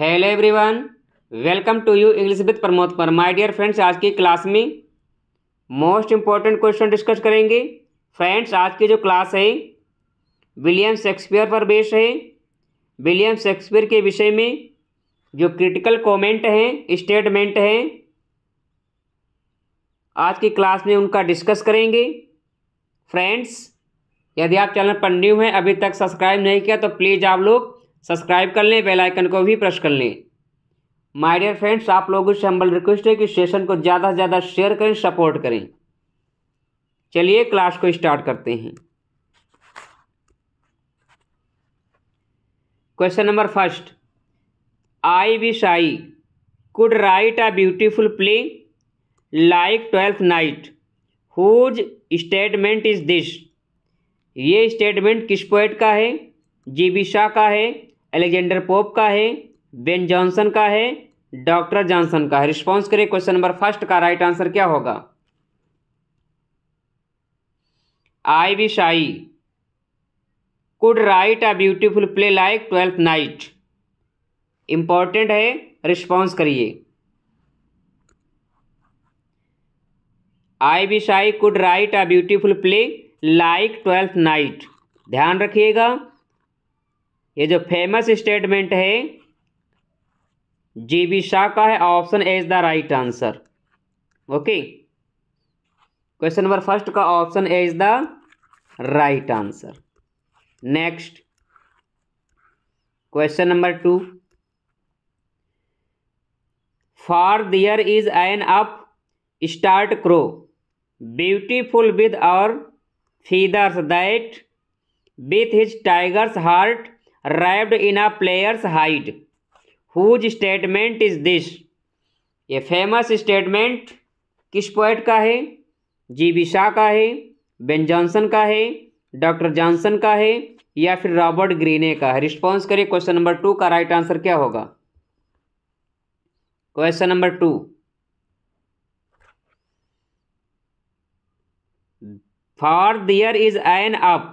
Hello everyone welcome to you English with Pramod पर my dear friends आज की class में मोस्ट इम्पॉर्टेंट क्वेश्चन डिस्कस करेंगे फ्रेंड्स आज की जो क्लास है विलियम शेक्सपियर पर बेस है विलियम शेक्सपियर के विषय में जो क्रिटिकल कमेंट हैं स्टेटमेंट हैं आज की क्लास में उनका डिस्कस करेंगे फ्रेंड्स यदि आप चैनल पर न्यू हैं अभी तक सब्सक्राइब नहीं किया तो प्लीज़ आप लोग सब्सक्राइब कर लें बेल आइकन को भी प्रेस कर लें माय डियर फ्रेंड्स आप लोगों से हम्बल रिक्वेस्ट है कि सेशन को ज़्यादा से ज़्यादा शेयर करें सपोर्ट करें चलिए क्लास को स्टार्ट करते हैं question number first I wish I could write a beautiful play like Twelfth Night whose statement is this ये स्टेटमेंट किस पोइट का है जी बी शाह का है एलेक्जेंडर पोप का है बेन जॉनसन का है डॉक्टर जॉनसन का है रिस्पॉन्स करें क्वेश्चन नंबर फर्स्ट का राइट आंसर क्या होगा I wish I could write a beautiful play like Twelfth Night important है रिस्पॉन्स करिए I wish I could write a beautiful play like Twelfth Night ध्यान रखिएगा ये जो फेमस स्टेटमेंट है जी बी शाह का है option A is the right answer okay question number first का option A is the right answer next question number two for there is an upstart crow beautiful with our feathers that with his tiger's heart wrapped in a player's hide whose statement is this ये famous statement किस poet का है जी B Shaw का है Ben Johnson का है Doctor Johnson का है या फिर रॉबर्ट ग्रीने का है रिस्पॉन्स करिए क्वेश्चन नंबर टू का राइट आंसर क्या होगा question number two for there is an 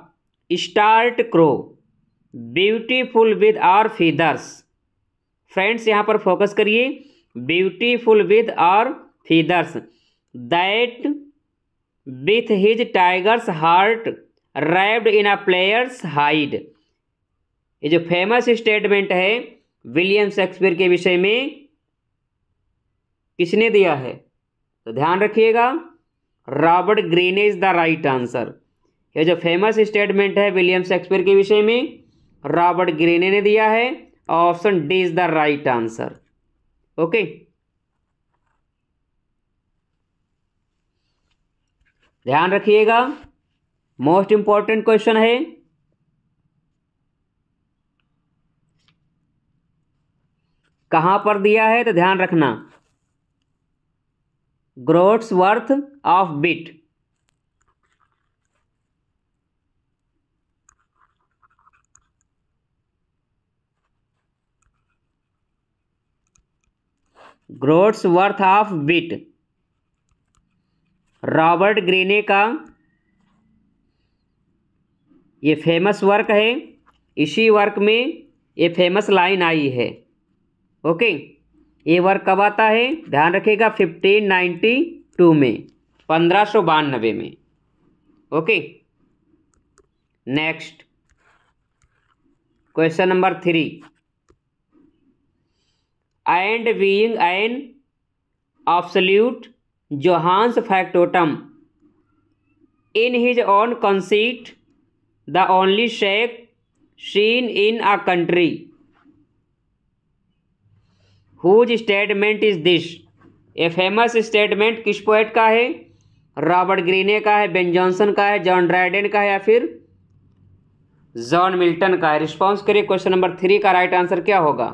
upstart crow beautiful with our feathers friends यहाँ पर फोकस करिए beautiful with our feathers that with his tiger's heart wrapped in a player's hide ये जो famous statement है William Shakespeare के विषय में किसने दिया है तो ध्यान रखिएगा Robert Greene is the right answer ये जो फेमस स्टेटमेंट है विलियम शेक्सपियर के विषय में रॉबर्ट ग्रेने ने दिया है option D is the right answer okay ध्यान रखिएगा मोस्ट इंपॉर्टेंट क्वेश्चन है कहां पर दिया है तो ध्यान रखना groatsworth of wit groatsworth of wit Robert Greene का ये फेमस वर्क है इसी वर्क में ये फेमस लाइन आई है ओके ये वर्क कब आता है ध्यान रखिएगा फिफ्टीन नाइन्टी टू में पंद्रह सौ बानबे में okay next question number three and being an absolute Johannes factotum in his own conceit the only shake scene in a country whose statement is this a famous statement किस poet का है Robert Greene का है Ben Johnson का है John Dryden का है या फिर जॉन मिल्टन का है रिस्पॉन्स करिए क्वेश्चन नंबर थ्री का राइट आंसर क्या होगा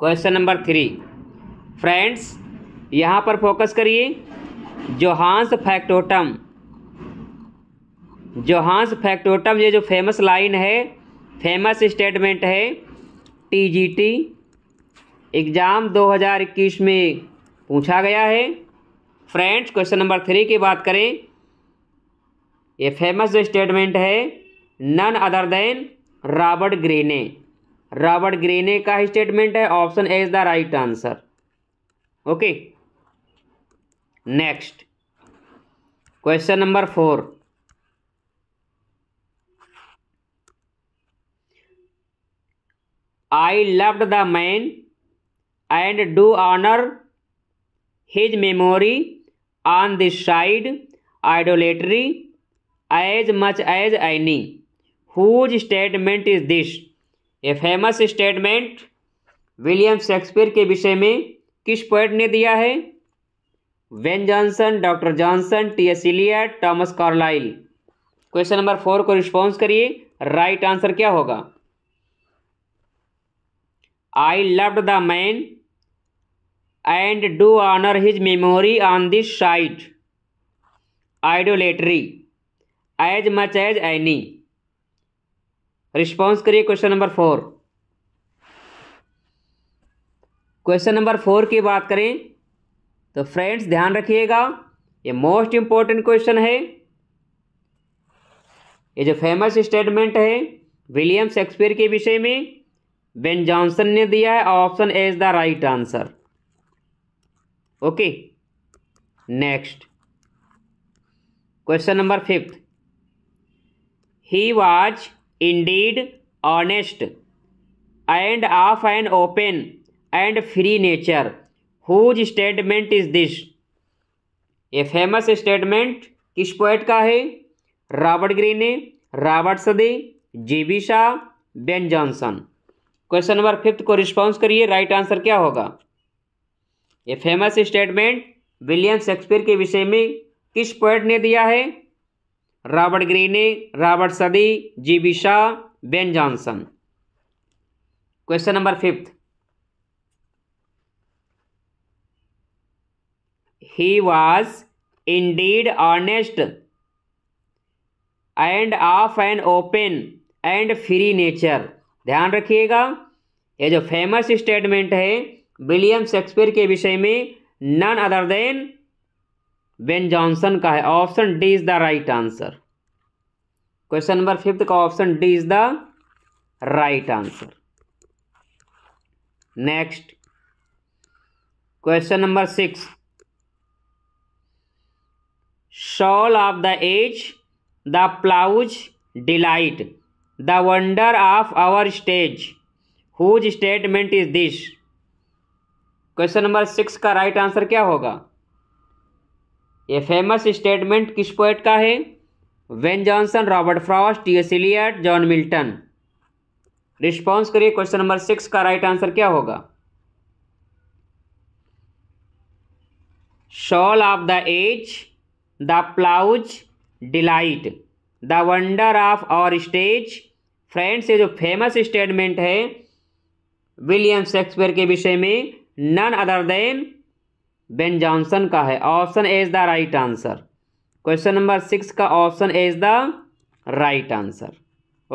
क्वेश्चन नंबर थ्री फ्रेंड्स यहाँ पर फोकस करिए जोहांस फैक्टोटम जोहांस फैक्टोटम ये जो फेमस लाइन है फेमस स्टेटमेंट है टीजीटी एग्ज़ाम 2021 में पूछा गया है फ्रेंड्स क्वेश्चन नंबर थ्री की बात करें ये फेमस जो स्टेटमेंट है none other than Robert Greene Robert Greene का स्टेटमेंट है option A is the right answer okay next question number four I loved the man and do honour his memory on this side idolatry as much as any whose statement is this a famous statement William Shakespeare के विषय में किस poet ने दिया है Ben Jonson doctor Johnson T S Eliot Thomas Carlyle question number four को response करिए right answer क्या होगा I love the man and do honour his memory on this side idolatry as much as any response करिए question number four question number four की बात करें तो friends ध्यान रखिएगा ये मोस्ट इंपॉर्टेंट क्वेश्चन है ये जो फेमस स्टेटमेंट है विलियम शेक्सपियर के विषय में बेन जॉनसन ने दिया है option A is the right answer okay next question number fifth he was indeed honest and of an open and free nature whose statement is this ये famous statement किस poet का है Robert ने Robert Southey B Shaw Ben Jonson question number fifth को response करिए right answer क्या होगा ये फेमस स्टेटमेंट विलियम शेक्सपियर के विषय में किस पोइट ने दिया है Robert Greene Robert Southey G B Shaw Ben Jonson question number fifth he was indeed honest and of an open and free nature ध्यान रखिएगा ये जो फेमस स्टेटमेंट है विलियम शेक्सपियर के विषय में none other than Ben Johnson का है option D is the right answer question number fifth का option D is the right answer next question number six soul of the age the applause delight the wonder of our stage whose statement is this question number six का right right answer क्या होगा ये famous statement किस poet का है Ben Jonson Robert Frost T S Eliot John Milton response करिए question number six का right answer क्या होगा soul of the age the applause delight the wonder of our stage friends ये जो famous statement है William Shakespeare के विषय में none other than Ben Johnson का है option A is the right answer question number six का option A is the right answer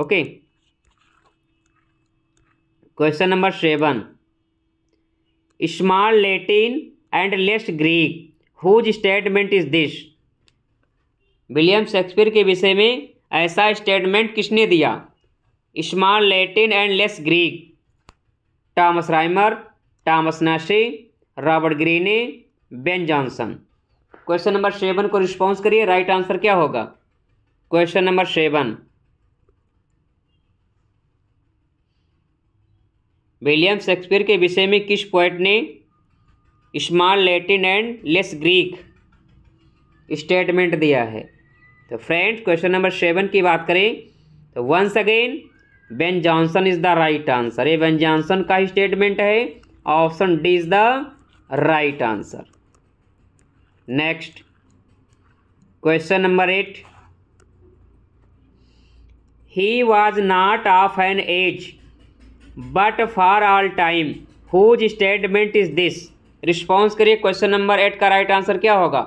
okay question number seven small Latin and least Greek whose statement is this William Shakespeare के विषय में ऐसा statement किसने दिया small Latin and less Greek Thomas Rymer Thomas Nashe Robert Greene Ben Jonson question number seven को response करिए right answer क्या होगा question number seven William Shakespeare के विषय में किस पॉइंट ने small Latin and less Greek statement दिया है तो फ्रेंड्स क्वेश्चन नंबर सेवन की बात करें तो once again Ben Jonson is the right answer ये बेन जॉनसन का स्टेटमेंट है option D is the right answer next question number eight he was not of an age but for all time whose statement is this response करिए question number eight का right answer क्या होगा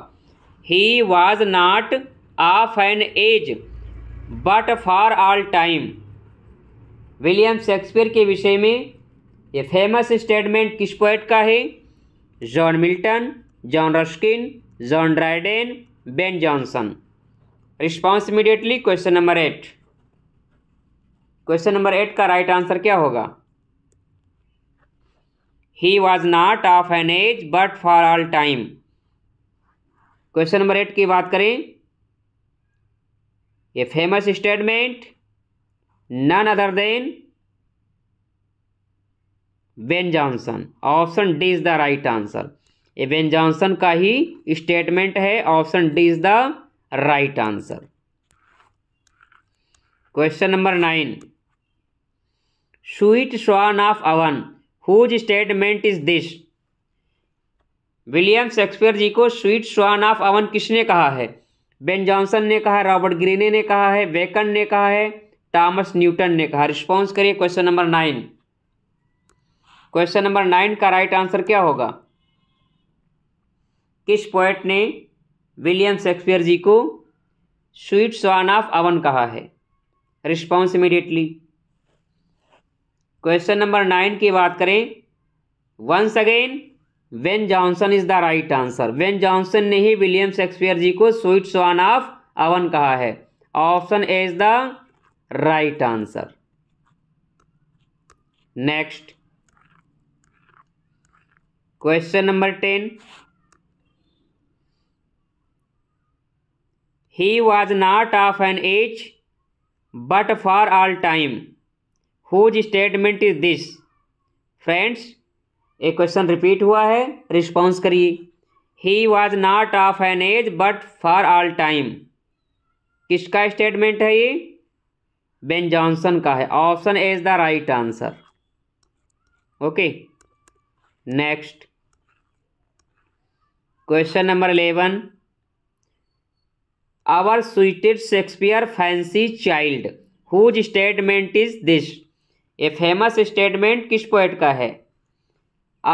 he was not of an age but for all time William Shakespeare के विषय में ये famous statement किस poet का है John Milton John Ruskin John Dryden Ben Johnson response immediately question number eight question number eight का right answer क्या होगा he was not of an age but for all time question number eight की बात करें ये famous statement none other than Ben Johnson option D is the right answer even Ben Johnson का ही statement है option D is the right answer question number nine sweet swan of Avon whose statement is this William Shakespeare ji को sweet swan of oven किसने कहा है Ben Jonson ने कहा Robert ग्रीने ने कहा है बेकन ने कहा है टॉमस न्यूटन ने कहा रिस्पॉन्स करिए question number nine question number nine का राइट आंसर क्या होगा किस पोइट ने विलियम शेक्सपियर जी को स्वीट स्वान ऑफ अवन कहा है response immediately question number nine की बात करें once again Ben Jonson is the right answer Ben Jonson ने ही विलियम शेक्सपियर जी को स्वीट स्वान ऑफ अवन कहा है option A is the right answer next question number ten he was not of an age but for all time whose statement is this friends एक question repeat हुआ है response करिए he was not of an age but for all time किसका statement है ये Ben Johnson का है option A is the right answer okay next question number eleven our sweetest Shakespeare fancy child whose statement is this a famous statement किस poet का है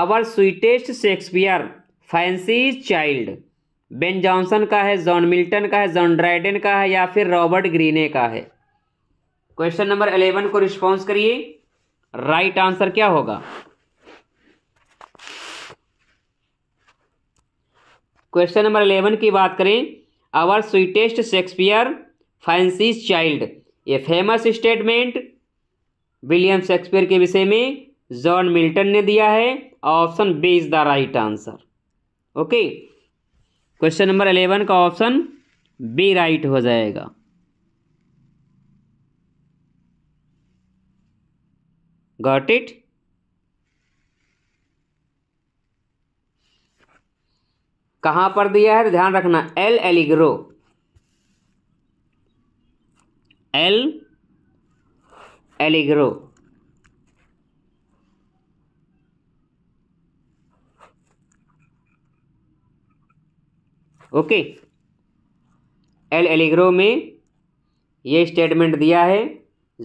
our sweetest Shakespeare fancy child Ben Johnson का है John Milton का है John Dryden का है या फिर रॉबर्ट ग्रीने का है क्वेश्चन नंबर अलेवन को रिस्पॉन्स करिए राइट आंसर क्या होगा क्वेश्चन नंबर अलेवन की बात करें our sweetest Shakespeare fancy's child ये फेमस स्टेटमेंट विलियम शेक्सपियर के विषय में जॉन मिल्टन ने दिया है option B is the right answer okay question number eleven का ऑप्शन बी राइट हो जाएगा गॉट इट कहां पर दिया है ध्यान रखना L'Allegro L'Allegro okay L'Allegro में ये स्टेटमेंट दिया है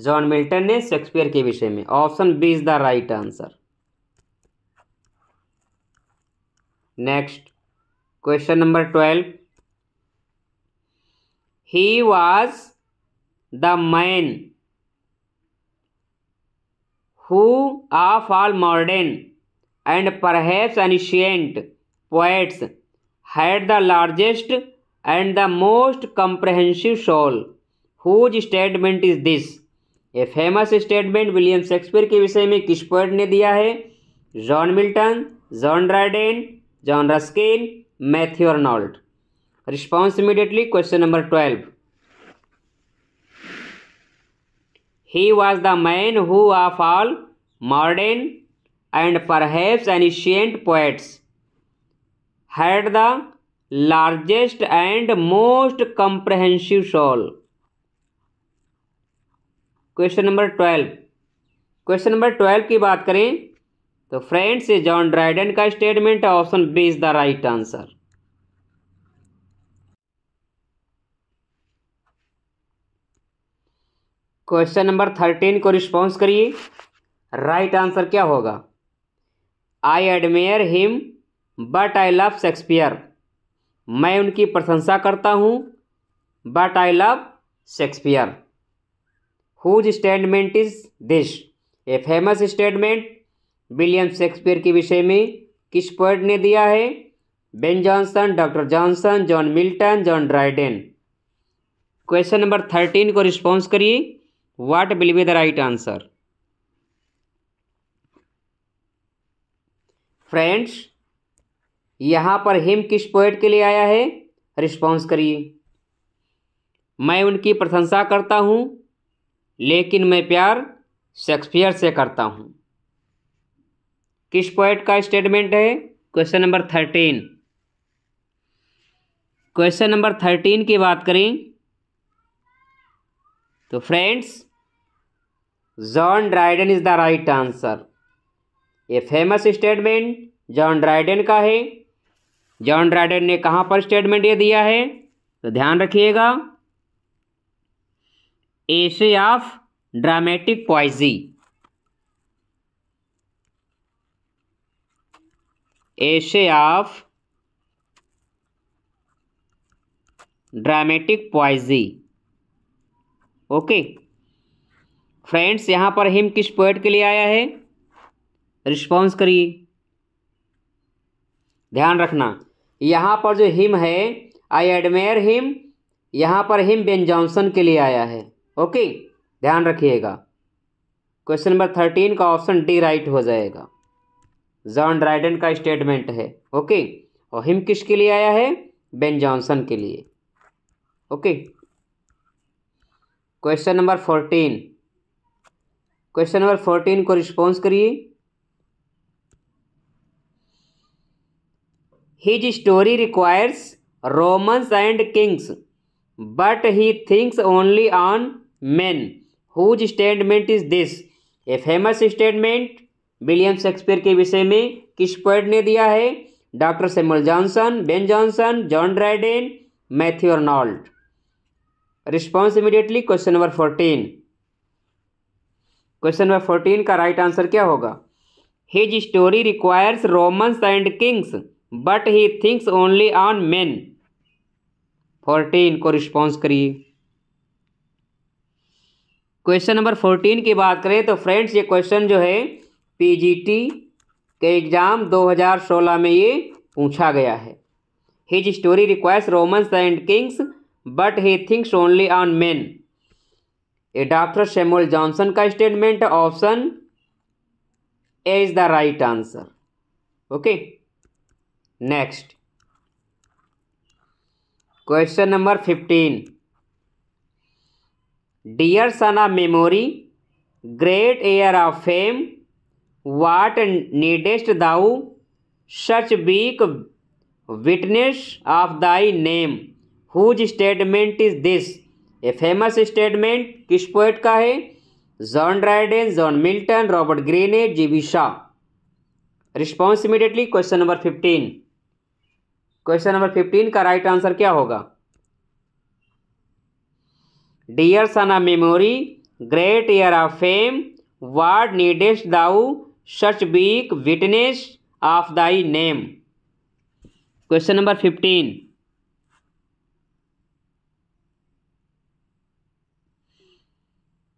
जॉन मिल्टन ने शेक्सपियर के विषय में option B is the right answer next question number twelve he was the man who of all modern and perhaps ancient poets had the largest and the most comprehensive soul whose statement is this ये famous statement William Shakespeare के विषय में किस poet ने दिया है John Milton John Dryden John Ruskin Matthew Arnold response immediately question number twelve he was the man who of all modern and perhaps ancient poets had the largest and most comprehensive soul question number twelve question number twelve की बात करें तो friends ये John Dryden का statement है option B is the right answer question number thirteen को response करिए right answer क्या होगा I admire him but I love Shakespeare मैं उनकी प्रशंसा करता हूँ but I love Shakespeare whose statement is this a famous statement William Shakespeare के विषय में किस पॉइंट ने दिया है Ben Jonson doctor Johnson John Milton John Dryden question number thirteen को रिस्पॉन्स करिए what will be the right answer friends यहाँ पर हिम किस पोइट के लिए आया है रिस्पॉन्स करिए मैं उनकी प्रशंसा करता हूँ लेकिन मैं प्यार शेक्सपियर से करता हूँ किस पॉइंट का स्टेटमेंट है question number thirteen question number thirteen की बात करें तो friends John Dryden is the right answer ये फेमस स्टेटमेंट जॉन ड्राइडन का है जॉन ड्राइडन ने कहाँ पर स्टेटमेंट ये दिया है तो ध्यान रखिएगा essay of dramatic poesy essay of dramatic poesy okay friends यहाँ पर हिम किस पोइट के लिए आया है रिस्पॉन्स करिए ध्यान रखना यहाँ पर जो हिम है आई एडमेयर हिम यहाँ पर हिम बेन जॉनसन के लिए आया है ओके ध्यान रखिएगा क्वेश्चन नंबर थर्टीन का ऑप्शन डी राइट हो जाएगा जॉन ड्राइडन का स्टेटमेंट है ओके और हिम किसके लिए आया है बेन जॉनसन के लिए okay question number fourteen question number fourteen को रिस्पॉन्स करिए his story requires Romans and kings but he thinks only on man whose statement is this a famous statement William Shakespeare के विषय में किस point ने दिया है Doctor Samuel Johnson Ben Jonson John Dryden Matthew Arnold response immediately question number fourteen question number fourteen का right right answer क्या होगा his story requires Romans and kings but he thinks only on men fourteen को response करिए question number fourteen की बात करें तो friends ये क्वेश्चन जो है पीजीटी के एग्ज़ाम 2016 में ये पूछा गया है his story requires Romans and kings but he thinks only on men a Doctor Samuel Johnson का statement option A is the right answer okay next question number fifteen dear son of memory great heir of fame what needest thou such weak witness of thy name whose statement is this a famous statement किस poet का है John Dryden John Milton Robert Greene G B Shaw response immediately question number fifteen question number fifteen का right answer क्या होगा dear son of memory great heir of fame what needest thou such weak witness of thy name question number fifteen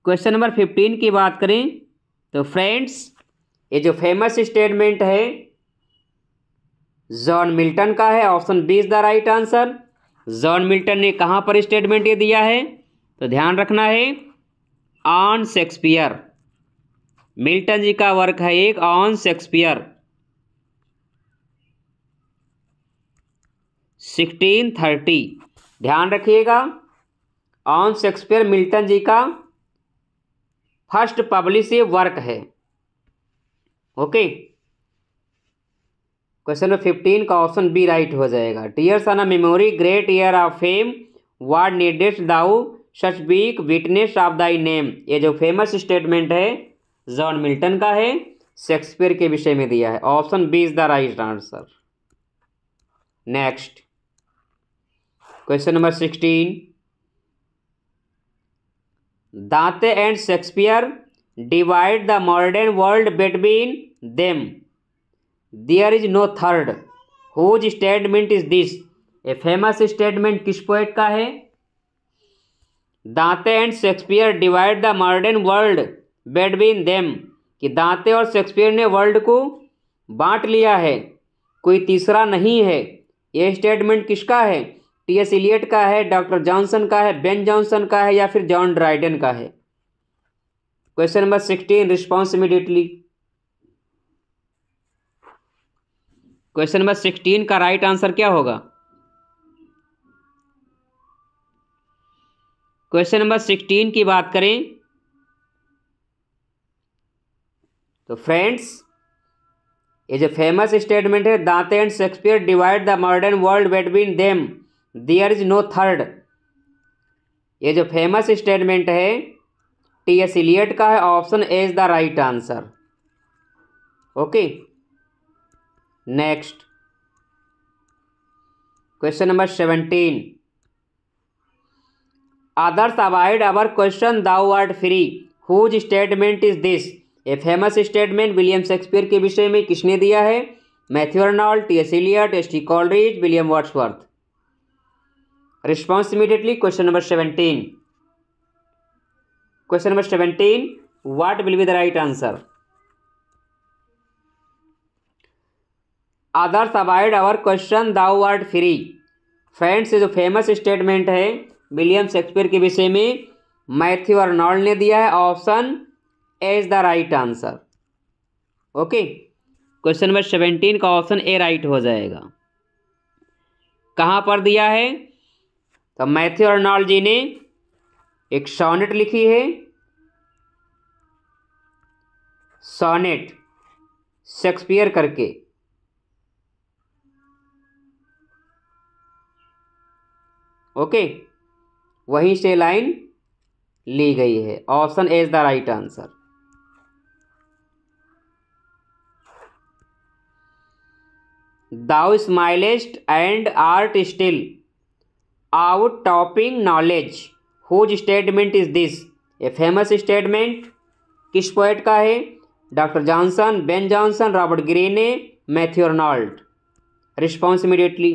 question number fifteen की बात करें तो friends ये जो famous statement है जॉन मिल्टन का है option B is the right answer John Milton ने कहाँ पर स्टेटमेंट ये दिया है तो ध्यान रखना है ऑन शेक्सपियर मिल्टन जी का वर्क है एक ऑन शेक्सपियर 1630 ध्यान रखिएगा ऑन शेक्सपियर मिल्टन जी का फर्स्ट पब्लिश वर्क है ओके क्वेश्चन नंबर फिफ्टीन का ऑप्शन बी राइट हो जाएगा tears on a memory great heir of fame what needest thou such weak witness of thy name ये जो famous statement है John Milton का है Shakespeare के विषय में दिया है option B is the right answer next question number sixteen दाते and Shakespeare divide the modern world between them there is no third whose statement is this a famous statement किस poet का है दाते and Shakespeare divide the modern world between them कि Dante और Shakespeare ने world को बांट लिया है कोई तीसरा नहीं है यह स्टेटमेंट किसका है टी एस इलियट का है डॉक्टर जॉनसन का है बेन जॉनसन का है या फिर जॉन ड्राइडन का है question number sixteen response immediately question number sixteen का राइट आंसर क्या होगा क्वेश्चन नंबर सिक्सटीन की बात करें तो फ्रेंड्स ये जो फेमस स्टेटमेंट है Dante and Shakespeare divide the modern world between them there is no third ये जो फेमस स्टेटमेंट है टी एस इलियट का है option A is the right answer okay next question number seventeen others abide our question thou art free whose statement is this a famous statement William Shakespeare के विषय में किसने दिया है Matthew Arnold T S Eliot S T Coleridge William Wordsworth response immediately question number seventeen question number seventeen what will be the right answer others abide our question thou art free friends जो famous statement है William Shakespeare के विषय में Matthew Arnold ने दिया है option as the right answer okay question number seventeen का option A right हो जाएगा कहाँ पर दिया है तो मैथ्यू अर्नॉल जी ने एक सॉनेट लिखी है सॉनेट शेक्सपियर करके ओके वहीं से लाइन ली गई है option A is the right answer thou smilest and art still out topping knowledge whose statement is this a famous statement किस पोइट का है Doctor Johnson Ben Jonson Robert Greene Matthew Arnold response immediately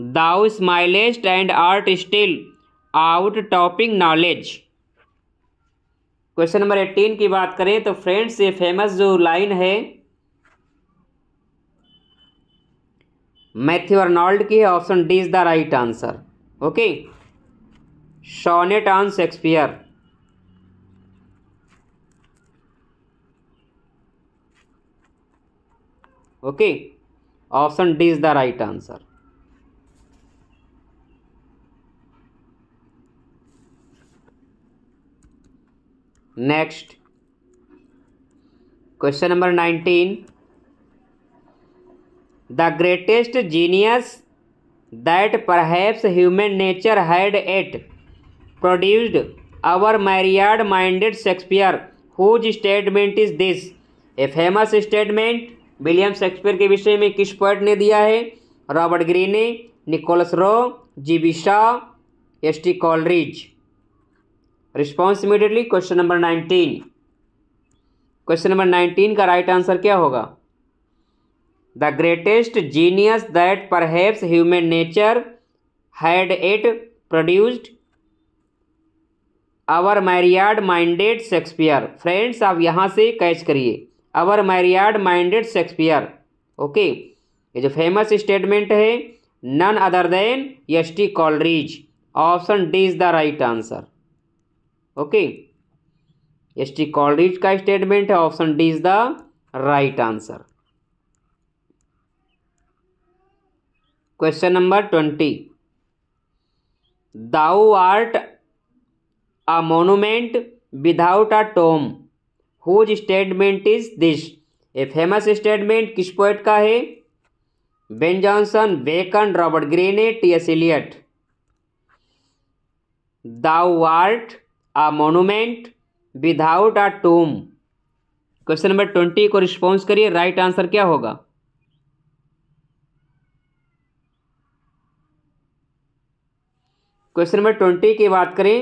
thou smilest and art still out topping knowledge question number eighteen की बात करें तो friends ये famous जो line है मैथ्यू अर्नॉल्ड की है option D is the right answer okay sonnet on Shakespeare okay option D is the right answer next question number nineteen the greatest genius that perhaps human nature had yet produced our myriad minded Shakespeare whose statement is this a famous statement William Shakespeare के विषय में किस point ने दिया है Robert Greene Nicholas Rowe G B Shaw S T Coleridge response immediately question number nineteen question number nineteen का right answer क्या होगा the greatest genius that perhaps human nature had it produced our myriad minded Shakespeare friends आप यहाँ से catch करिए our myriad minded Shakespeare okay ये जो famous statement है none other than S T Coleridge option D is the right answer okay S T Coleridge का statement है option D is the right answer question number twenty thou art a monument without a tomb whose statement is this a famous statement किस poet का है Ben Jonson Bacon Robert Greene T S Eliot thou art a monument without a tomb question number twenty को response करिए right answer क्या होगा question number twenty की बात करें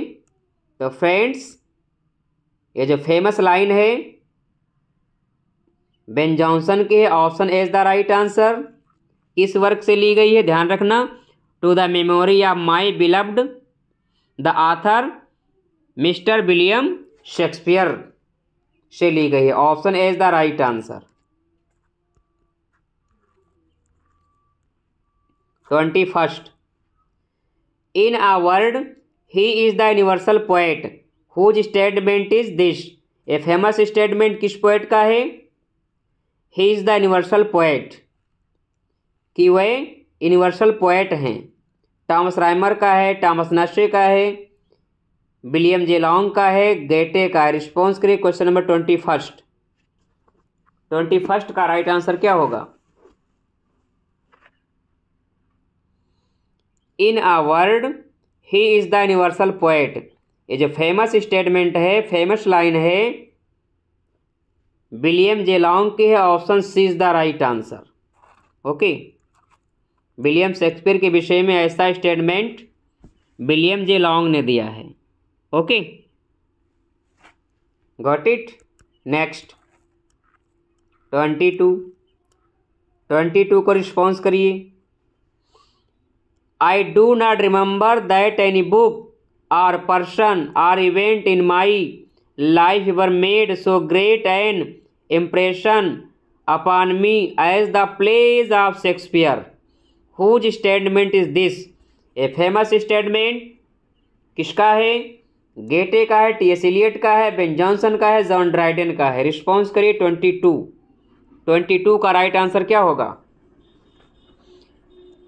तो फ्रेंड्स ये जो फेमस लाइन है बेन जॉनसन के है option as the right answer किस वर्क से ली गई है ध्यान रखना to the memory of my beloved the author Mister William Shakespeare से ली गई है option as the right answer twenty first in a world he is the universal poet whose statement is this a famous statement किस poet का है he is the universal poet कि वह universal poet हैं टॉमस राइमर का है Thomas नशे का है विलियम जे लॉन्ग का है गेटे का रिस्पॉन्स करिए question number twenty first twenty first का राइट आंसर क्या होगा in a world he is the universal poet ये जो फेमस स्टेटमेंट है फेमस लाइन है विलियम जे लॉन्ग की है option C is the right answer okay William Shakespeare के विषय में ऐसा स्टेटमेंट विलियम जे लॉन्ग ने दिया है okay got it next twenty two twenty two को रिस्पॉन्स करिए I do not remember that any book or person or event in my life ever made so great an impression upon me as the plays of Shakespeare whose statement is this a famous statement किसका है गेटे का है T S Eliot का है Ben Johnson का है John Dryden का है रिस्पॉन्स करिए ट्वेंटी टू ट्वेंटी टू का राइट आंसर क्या होगा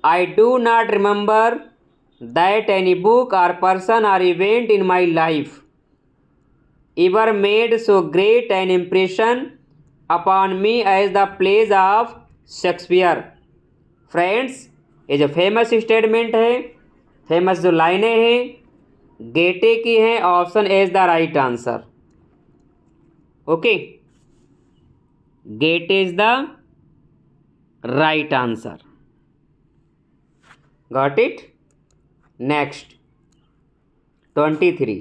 I do not remember that any book or person or event in my life ever made so great an impression upon me as the plays of Shakespeare friends ये जो famous statement है famous जो लाइनें हैं Goethe की हैं option as the right answer okay Goethe is the right answer it next twenty three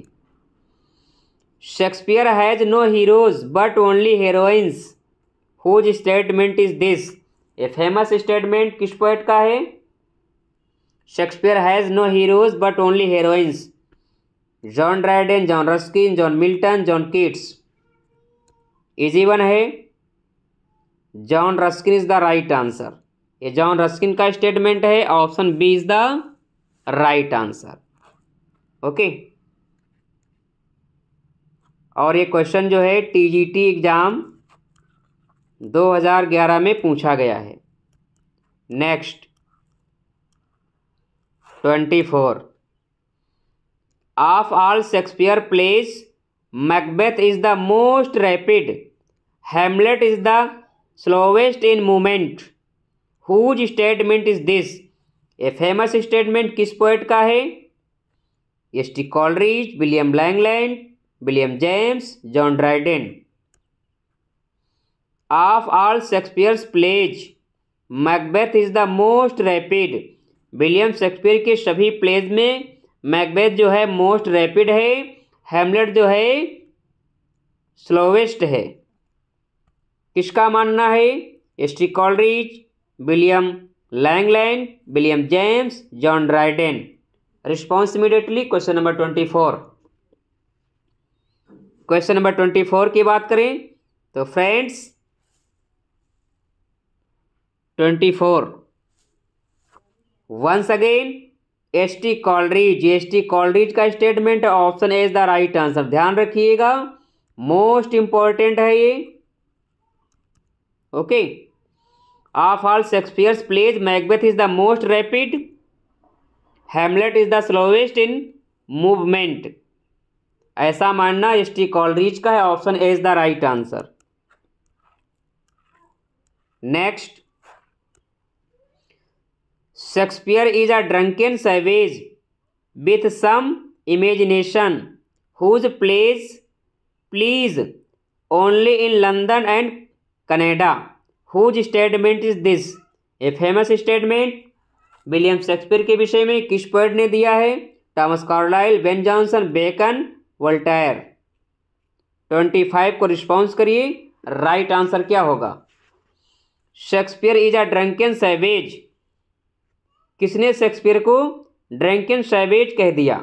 Shakespeare has no heroes but only heroines whose statement is this a famous statement किस point का है Shakespeare has no heroes but only heroines John Dryden John Ruskin John Milton John Keats easy one है John Ruskin is the right answer ये John Ruskin का statement है option B is the right answer okay और ये question जो है TGT exam 2011 में पूछा गया है next twenty four of all Shakespeare plays Macbeth is the most rapid Hamlet is the slowest in movement whose statement is this a famous statement किस poet का है S T Coleridge William Langland William James John Dryden of all Shakespeare's plays Macbeth is the most rapid William Shakespeare के सभी pledge में Macbeth जो है most rapid है हेमलेट जो है स्लोवेस्ट है किसका मानना है S T Coleridge William Langland William James John Dryden response immediately question number twenty four question number twenty four की बात करें तो friends twenty four once again S T Coleridge S T Coleridge का statement option A is the right answer ध्यान रखिएगा most important है ये okay okay. Of all Shakespeare's plays Macbeth is the most rapid Hamlet is the slowest in movement ऐसा मानना S T Coleridge का है option A is the right answer next Shakespeare is a drunken savage with some imagination whose plays please only in London and Canada whose statement is this a famous statement William Shakespeare के विषय में किस poet ने दिया है Thomas Carlyle Ben Jonson Bacon Voltaire twenty five को response करिए right answer क्या होगा Shakespeare is a drunken savage किसने शेक्सपियर को ड्रंकन सैवेज कह दिया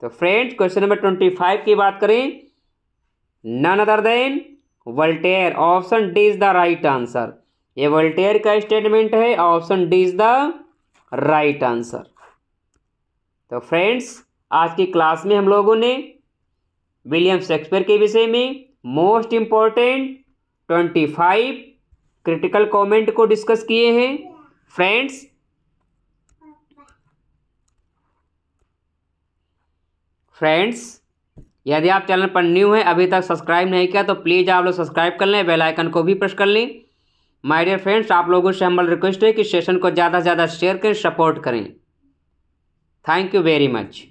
तो friends question number twenty five की बात करें none other than Voltaire option D is the right answer ये वल्टेयर का स्टेटमेंट है option D is the right answer तो फ्रेंड्स आज की क्लास में हम लोगों ने विलियम शेक्सपियर के विषय में most important twenty five critical comment को डिस्कस किए हैं फ्रेंड्स फ्रेंड्स यदि आप चैनल पर न्यू हैं अभी तक सब्सक्राइब नहीं किया तो प्लीज़ आप लोग सब्सक्राइब कर लें बेल आइकन को भी प्रेस कर लें माय डियर फ्रेंड्स आप लोगों से हमल रिक्वेस्ट है कि सेशन को ज़्यादा से ज़्यादा शेयर करें सपोर्ट करें थैंक यू वेरी मच